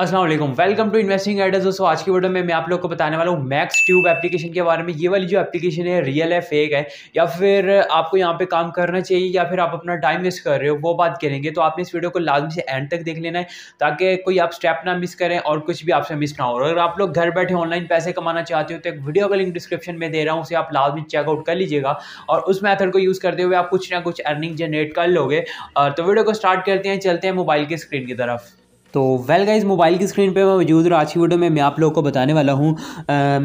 Aslam welcome to investing adders दोस्तों आज की वीडियो में मैं आप लोग को बताने वाला हूँ मैक्स ट्यूब एप्लीकेशन के बारे में ये वाली जो एप्लीकेशन है रियल है फेक है या फिर आपको यहाँ पे काम करना चाहिए या फिर आप अपना टाइम वेस्ट कर रहे हो वो बात करेंगे तो आपने इस वीडियो को लाजमी से एंड तक देख लेना है ताकि कोई आप स्टेप ना मिस करें और कुछ भी आपसे मिस ना हो अगर आप लोग घर बैठे ऑनलाइन पैसे कमाना चाहते हो तो एक वीडियो का लिंक डिस्क्रिप्शन में दे रहा हूँ उसे आप लाजमी चेकआउट कर लीजिएगा और उस मैथड को यूज़ करते हुए आप कुछ ना कुछ अर्निंग जनरेट कर लोगे तो वीडियो को स्टार्ट करते हैं चलते हैं मोबाइल की स्क्रीन की तरफ तो वेल गाइज मोबाइल की स्क्रीन पे मैं मौजूद हूँ आज की वीडियो में मैं आप लोगों को बताने वाला हूँ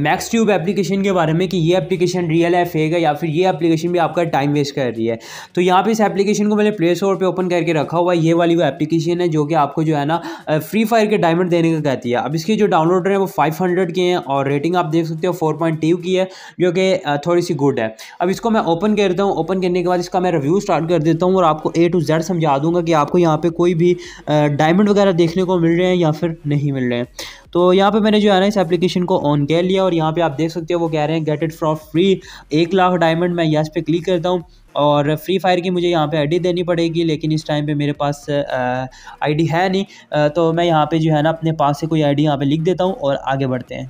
मैक्स ट्यूब एप्लीकेशन के बारे में कि ये एप्लीकेशन रियल है फेक है या फिर ये एप्लीकेशन भी आपका टाइम वेस्ट कर रही है तो यहाँ पे इस एप्लीकेशन को मैंने प्ले स्टोर पर ओपन करके रखा हुआ है ये वाली वो एप्लीकेशन है जो कि आपको जो है ना फ्री फायर के डायमंड देने का कहती है अब इसके जो डाउनलोडर हैं वो फाइव के हैं और रेटिंग आप देख सकते हो फोर की है जो कि थोड़ी सी गुड है अब इसको मैं ओपन करता हूँ ओपन करने के बाद इसका मैं रिव्यू स्टार्ट कर देता हूँ और आपको ए टू जेड समझा दूंगा कि आपको यहाँ पर कोई भी डायमंड वगैरह देखने देखने को मिल रहे हैं या फिर नहीं मिल रहे हैं तो यहाँ पे मैंने जो है ना इस एप्लीकेशन को ऑन कर लिया और यहाँ पे आप देख सकते हो वो कह रहे हैं गेट इट फ्रॉम फ्री एक लाख डायमंड मैं यस पे क्लिक करता हूँ और फ्री फायर की मुझे यहाँ पे आईडी देनी पड़ेगी लेकिन इस टाइम पे मेरे पास आईडी है नहीं आ, तो मैं यहाँ पे जो है ना अपने पास से कोई आईडी यहाँ पे लिख देता हूँ और आगे बढ़ते हैं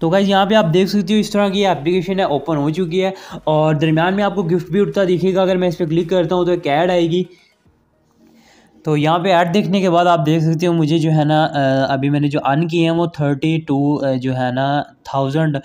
तो गाइज़ यहाँ पे आप देख सकते हो इस तरह की एप्लीकेशन है ओपन हो चुकी है और दरमियान में आपको गिफ्ट भी उठता दिखेगा अगर मैं इस पर क्लिक करता हूँ तो एक ऐड आएगी तो यहाँ पे ऐड देखने के बाद आप देख सकते हो मुझे जो है ना अभी मैंने जो अन किए हैं वो थर्टी टू जो है ना थाउजेंड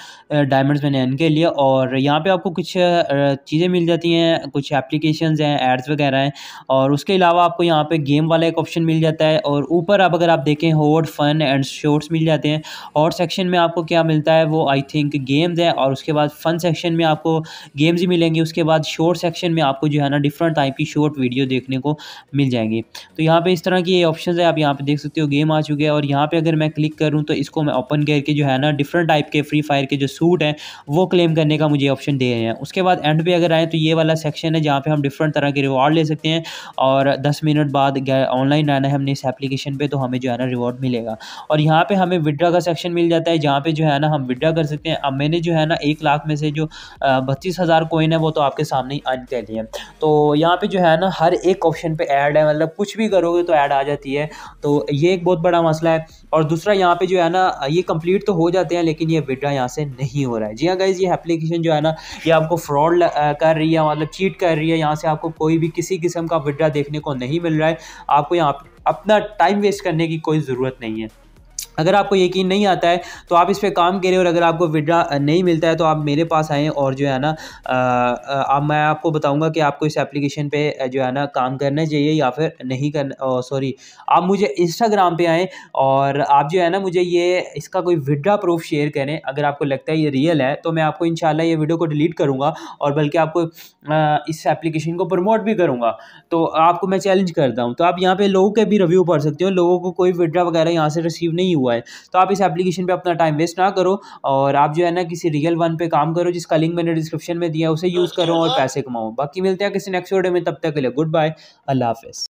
डायमंड्स मैंने अन के लिए और यहाँ पे आपको कुछ चीज़ें मिल जाती हैं कुछ एप्लीकेशंस हैं एड्स वगैरह हैं और उसके अलावा आपको यहाँ पे गेम वाला एक ऑप्शन मिल जाता है और ऊपर आप अगर आप देखें हॉट फन एंड शॉर्ट्स मिल जाते हैं और सेक्शन में आपको क्या मिलता है वो आई थिंक गेम्स हैं और उसके बाद फन सेक्शन में आपको गेम्स ही मिलेंगी उसके बाद शॉर्ट सेक्शन में आपको जो है ना डिफरेंट टाइप की शॉर्ट वीडियो देखने को मिल जाएंगी तो यहाँ पे इस तरह की ये ऑप्शन है आप यहाँ पे देख सकते हो गेम आ चुके हैं और यहाँ पे अगर मैं क्लिक करूँ तो इसको मैं ओपन करके जो है ना डिफरेंट टाइप के फ्री फायर के जो सूट हैं वो क्लेम करने का मुझे ऑप्शन दे रहे हैं उसके बाद एंड पे अगर आए तो ये वाला सेक्शन है जहाँ पर हम डिफरेंट तरह के रिवॉर्ड ले सकते हैं और दस मिनट बाद ऑनलाइन रहना है हमने इस एप्लीकेशन पर तो हमें जो है ना रिवॉर्ड मिलेगा और यहाँ पर हमें विड्रा का सेक्शन मिल जाता है जहाँ पर जो है ना हम विड्रा कर सकते हैं अब मैंने जो है ना एक लाख में से जो बत्तीस हज़ार कोइन है वो तो आपके सामने ही अर्न कर लिए तो यहाँ पर जो है ना हर एक ऑप्शन पर एड है मतलब कुछ भी भी करोगे तो ऐड आ जाती है तो ये एक बहुत बड़ा मसला है और दूसरा यहाँ पे जो है ना ये कंप्लीट तो हो जाते हैं लेकिन ये विड्रा यहाँ से नहीं हो रहा है जी हाँ गाइज़ ये एप्लीकेशन जो है ना ये आपको फ्रॉड कर रही है मतलब चीट कर रही है यहाँ से आपको कोई भी किसी किस्म का विड्रा देखने को नहीं मिल रहा है आपको यहाँ अपना टाइम वेस्ट करने की कोई ज़रूरत नहीं है अगर आपको यकीन नहीं आता है तो आप इस पर काम करें और अगर आपको विड्रा नहीं मिलता है तो आप मेरे पास आएँ और जो है ना आप मैं आपको बताऊंगा कि आपको इस एप्लीकेशन पे जो है ना काम करना चाहिए या फिर नहीं करना सॉरी आप मुझे इंस्टाग्राम पे आएँ और आप जो है ना मुझे ये इसका कोई विड्रा प्रूफ शेयर करें अगर आपको लगता है ये रियल है तो मैं आपको इन ये वीडियो को डिलीट करूँगा और बल्कि आपको इस एप्लीकेशन को प्रमोट भी करूँगा तो आपको मैं चैलेंज करता हूँ तो आप यहाँ पर लोगों के भी रिव्यू पढ़ सकते हो लोगों को कोई विड्रा वगैरह यहाँ से रिसीव नहीं हुआ हुआ है तो आप इस एप्लीकेशन पर अपना टाइम वेस्ट ना करो और आप जो है ना किसी रियल वन पे काम करो जिसका लिंक मैंने डिस्क्रिप्शन में दिया उसे यूज़ अच्छा। करो और पैसे कमाओ बाकी मिलते हैं किसी नेक्स्ट वीडियो में तब तक के लिए गुड बाय अल्लाह हाफिज़